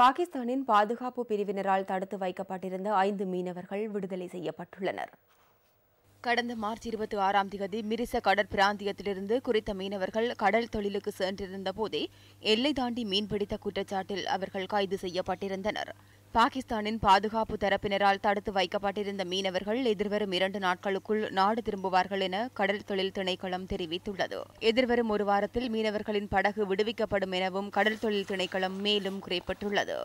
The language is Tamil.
பாகிஸ்தானின் பாதுகாப்பு பிரிவினரால் தடுத்து வைக்கப்பட்டிருந்த ஐந்து மீனவர்கள் விடுதலை செய்யப்பட்டுள்ளனர் கடந்த மார்ச் இருபத்தி ஆறாம் தேதி மிரிச கடற்பிராந்தியத்திலிருந்து குறித்த மீனவர்கள் கடல் தொழிலுக்கு சென்றிருந்த போதே எல்லை தாண்டி மீன்பிடித்த குற்றச்சாட்டில் அவர்கள் கைது செய்யப்பட்டிருந்தனர் பாகிஸ்தானின் பாதுகாப்பு தரப்பினரால் தடுத்து வைக்கப்பட்டிருந்த மீனவர்கள் எதிர்வரும் இரண்டு நாட்களுக்குள் நாடு திரும்புவார்கள் என கடல் தொழில் திணைக்களம் தெரிவித்துள்ளது எதிர்வரும் ஒரு வாரத்தில் மீனவர்களின் படகு விடுவிக்கப்படும் எனவும் கடல் தொழில் திணைக்களம் மேலும் குறிப்பிட்டுள்ளது